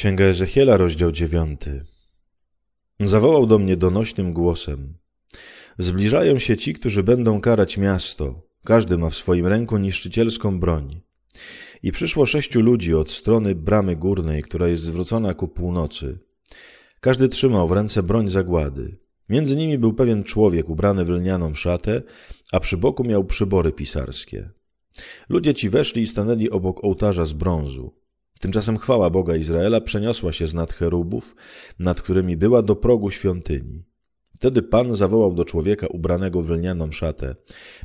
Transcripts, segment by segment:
Księga Ezechiela, rozdział 9. Zawołał do mnie donośnym głosem. Zbliżają się ci, którzy będą karać miasto. Każdy ma w swoim ręku niszczycielską broń. I przyszło sześciu ludzi od strony bramy górnej, która jest zwrócona ku północy. Każdy trzymał w ręce broń zagłady. Między nimi był pewien człowiek ubrany w lnianą szatę, a przy boku miał przybory pisarskie. Ludzie ci weszli i stanęli obok ołtarza z brązu. Tymczasem chwała Boga Izraela przeniosła się z nad cherubów, nad którymi była do progu świątyni. Wtedy Pan zawołał do człowieka ubranego w lnianą szatę,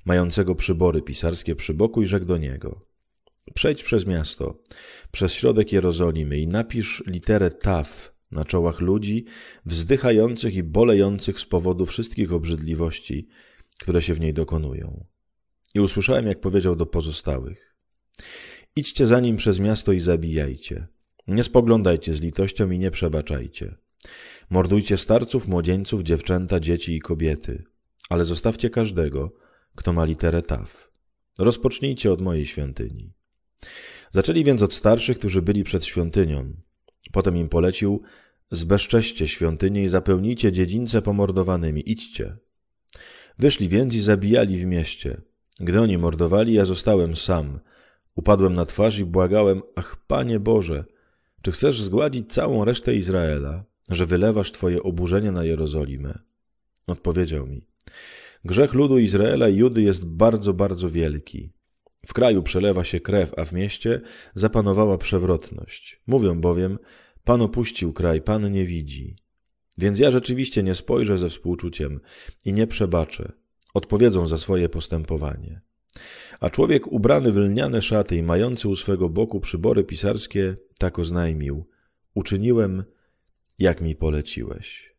mającego przybory pisarskie przy boku i rzekł do niego – Przejdź przez miasto, przez środek Jerozolimy i napisz literę Taf na czołach ludzi wzdychających i bolejących z powodu wszystkich obrzydliwości, które się w niej dokonują. I usłyszałem, jak powiedział do pozostałych: Idźcie za nim przez miasto i zabijajcie. Nie spoglądajcie z litością i nie przebaczajcie. Mordujcie starców, młodzieńców, dziewczęta, dzieci i kobiety, ale zostawcie każdego, kto ma literę taf. Rozpocznijcie od mojej świątyni. Zaczęli więc od starszych, którzy byli przed świątynią. Potem im polecił: Zbezczeście świątynię i zapełnijcie dziedzińce pomordowanymi, idźcie. Wyszli więc i zabijali w mieście. Gdy oni mordowali, ja zostałem sam Upadłem na twarz i błagałem, ach Panie Boże, czy chcesz zgładzić całą resztę Izraela, że wylewasz Twoje oburzenie na Jerozolimę? Odpowiedział mi, grzech ludu Izraela i Judy jest bardzo, bardzo wielki. W kraju przelewa się krew, a w mieście zapanowała przewrotność. Mówią bowiem, Pan opuścił kraj, Pan nie widzi. Więc ja rzeczywiście nie spojrzę ze współczuciem i nie przebaczę. Odpowiedzą za swoje postępowanie. A człowiek ubrany w lniane szaty i mający u swego boku przybory pisarskie, tak oznajmił: Uczyniłem, jak mi poleciłeś.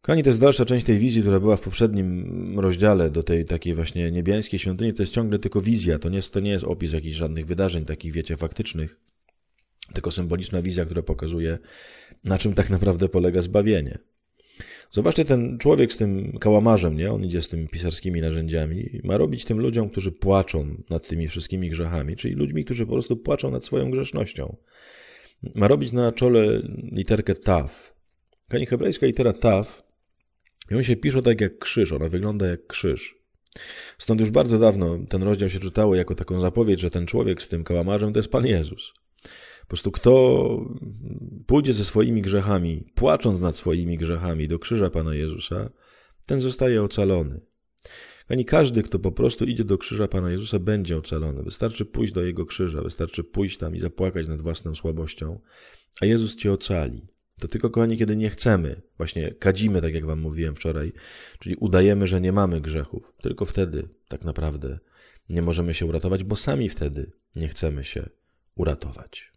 Kochani, to jest dalsza część tej wizji, która była w poprzednim rozdziale do tej takiej właśnie niebiańskiej świątyni. To jest ciągle tylko wizja, to nie, jest, to nie jest opis jakichś żadnych wydarzeń, takich wiecie, faktycznych, tylko symboliczna wizja, która pokazuje, na czym tak naprawdę polega zbawienie. Zobaczcie, ten człowiek z tym kałamarzem, nie? On idzie z tymi pisarskimi narzędziami, ma robić tym ludziom, którzy płaczą nad tymi wszystkimi grzechami, czyli ludźmi, którzy po prostu płaczą nad swoją grzesznością. Ma robić na czole literkę taf. Kani hebrajska litera taf, ją się pisze tak jak krzyż, ona wygląda jak krzyż. Stąd już bardzo dawno ten rozdział się czytało jako taką zapowiedź, że ten człowiek z tym kałamarzem to jest Pan Jezus. Po prostu kto pójdzie ze swoimi grzechami, płacząc nad swoimi grzechami do krzyża Pana Jezusa, ten zostaje ocalony. Ani każdy, kto po prostu idzie do krzyża Pana Jezusa, będzie ocalony. Wystarczy pójść do Jego krzyża, wystarczy pójść tam i zapłakać nad własną słabością, a Jezus cię ocali. To tylko, kochani, kiedy nie chcemy, właśnie kadzimy, tak jak wam mówiłem wczoraj, czyli udajemy, że nie mamy grzechów. Tylko wtedy tak naprawdę nie możemy się uratować, bo sami wtedy nie chcemy się uratować.